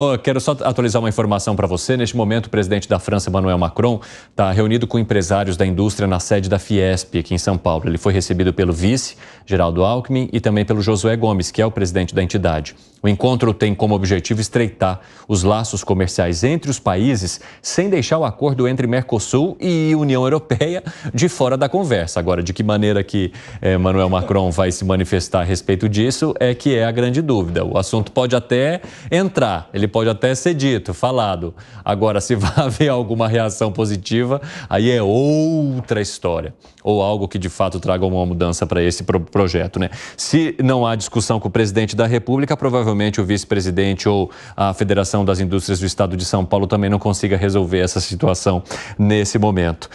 Oh, quero só atualizar uma informação para você. Neste momento, o presidente da França, Emmanuel Macron, está reunido com empresários da indústria na sede da Fiesp, aqui em São Paulo. Ele foi recebido pelo vice, Geraldo Alckmin, e também pelo Josué Gomes, que é o presidente da entidade. O encontro tem como objetivo estreitar os laços comerciais entre os países, sem deixar o acordo entre Mercosul e União Europeia de fora da conversa. Agora, de que maneira que eh, Emmanuel Macron vai se manifestar a respeito disso é que é a grande dúvida. O assunto pode até entrar. Ele ele pode até ser dito, falado. Agora, se vai haver alguma reação positiva, aí é outra história. Ou algo que de fato traga uma mudança para esse pro projeto. Né? Se não há discussão com o presidente da República, provavelmente o vice-presidente ou a Federação das Indústrias do Estado de São Paulo também não consiga resolver essa situação nesse momento.